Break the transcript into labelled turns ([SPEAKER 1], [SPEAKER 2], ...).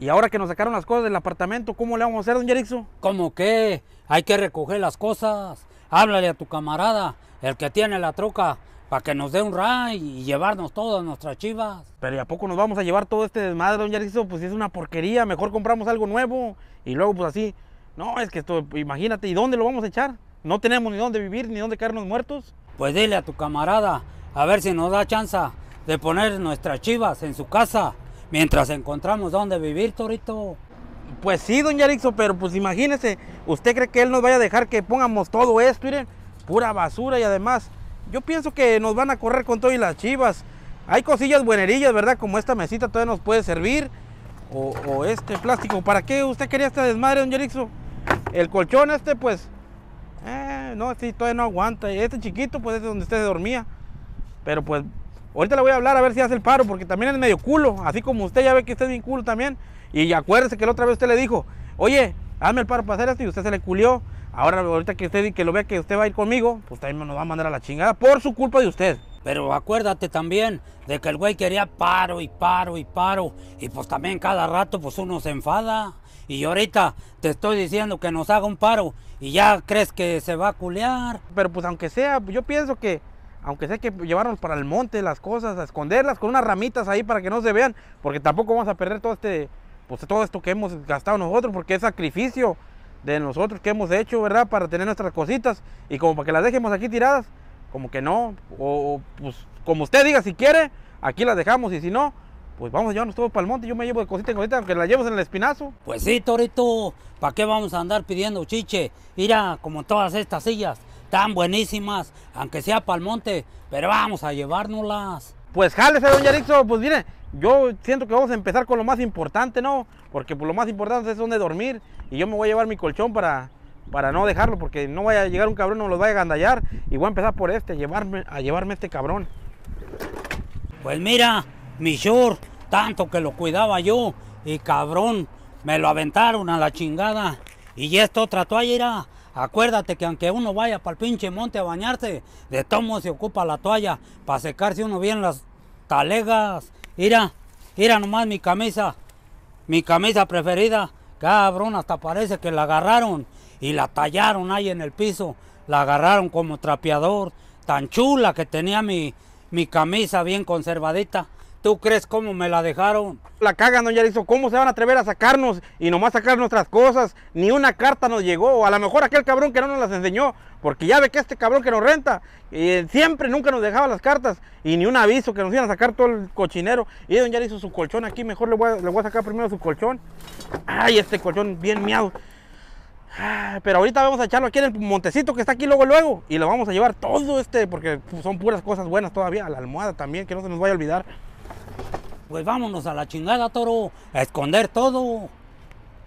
[SPEAKER 1] Y ahora que nos sacaron las cosas del apartamento, ¿cómo le vamos a hacer, don Yerixo? ¿Cómo qué? Hay que recoger las cosas. Háblale a tu camarada, el que tiene la troca, para que nos dé un ray
[SPEAKER 2] y llevarnos todas nuestras chivas. Pero ¿y a poco nos vamos a llevar todo este desmadre, don Yerixo? Pues es una porquería, mejor compramos algo nuevo. Y luego, pues así, no, es que esto, imagínate, ¿y dónde lo vamos a echar? No tenemos ni dónde vivir, ni dónde caernos muertos. Pues dile a tu camarada, a ver si
[SPEAKER 1] nos da chance de poner nuestras chivas en su casa mientras encontramos dónde vivir, Torito.
[SPEAKER 2] Pues sí, don Yarixo, pero pues imagínese, ¿usted cree que él nos vaya a dejar que pongamos todo esto, miren? Pura basura y además, yo pienso que nos van a correr con todo y las chivas. Hay cosillas buenerillas, ¿verdad? Como esta mesita todavía nos puede servir. O, este plástico. ¿Para qué usted quería este desmadre, don Yarixo? El colchón este, pues... Eh, no, sí, todavía no aguanta. Este chiquito, pues es donde usted se dormía. Pero pues Ahorita le voy a hablar a ver si hace el paro, porque también es medio culo. Así como usted ya ve que usted es bien culo también. Y acuérdese que la otra vez usted le dijo, oye, hazme el paro para hacer esto y usted se le culió. Ahora, ahorita que usted que lo vea que usted va a ir conmigo, pues también nos va a mandar a la chingada por su culpa de usted. Pero
[SPEAKER 1] acuérdate también de que el güey quería paro y paro y paro. Y pues también cada rato pues uno se enfada. Y ahorita te estoy diciendo que nos haga un paro y ya crees
[SPEAKER 2] que se va a culear. Pero pues aunque sea, yo pienso que aunque sé que llevaron para el monte las cosas, a esconderlas con unas ramitas ahí para que no se vean, porque tampoco vamos a perder todo este, pues todo esto que hemos gastado nosotros, porque es sacrificio de nosotros que hemos hecho, ¿verdad? Para tener nuestras cositas y como para que las dejemos aquí tiradas, como que no, o, pues como usted diga si quiere, aquí las dejamos y si no, pues vamos a llevarnos todo para el monte, yo me llevo de cosita en cosita, aunque la llevo en el espinazo. Pues sí, Torito, ¿para qué vamos a andar pidiendo chiche? Mira,
[SPEAKER 1] como todas estas sillas, están buenísimas, aunque sea para monte, pero vamos a llevárnoslas.
[SPEAKER 2] Pues jálese, don Yarixo, pues mire, yo siento que vamos a empezar con lo más importante, ¿no? Porque pues, lo más importante es donde dormir y yo me voy a llevar mi colchón para, para no dejarlo, porque no vaya a llegar un cabrón, no los vaya a gandallar y voy a empezar por este, a llevarme, a llevarme este cabrón. Pues mira, mi short, tanto que lo cuidaba yo y
[SPEAKER 1] cabrón, me lo aventaron a la chingada. Y esto trató otra a... Acuérdate que aunque uno vaya para el pinche monte a bañarse, de tomo se ocupa la toalla para secarse uno bien las talegas. Mira, mira nomás mi camisa, mi camisa preferida. Cabrón, hasta parece que la agarraron y la tallaron ahí en el piso. La agarraron como trapeador. Tan chula que tenía mi, mi
[SPEAKER 2] camisa bien conservadita. ¿Tú crees cómo me la dejaron? La cagan, le hizo, ¿Cómo se van a atrever a sacarnos y nomás sacar nuestras cosas? Ni una carta nos llegó. O A lo mejor aquel cabrón que no nos las enseñó. Porque ya ve que este cabrón que nos renta siempre nunca nos dejaba las cartas. Y ni un aviso que nos iban a sacar todo el cochinero. Y le hizo su colchón aquí. Mejor le voy, a, sacar primero su colchón. Ay, este colchón bien miado. Pero ahorita vamos a echarlo aquí en el montecito que está aquí luego, luego. Y lo vamos a llevar todo este, porque son puras cosas buenas todavía. La almohada también, que no se nos vaya a olvidar. Pues vámonos a la chingada, toro, a esconder
[SPEAKER 1] todo.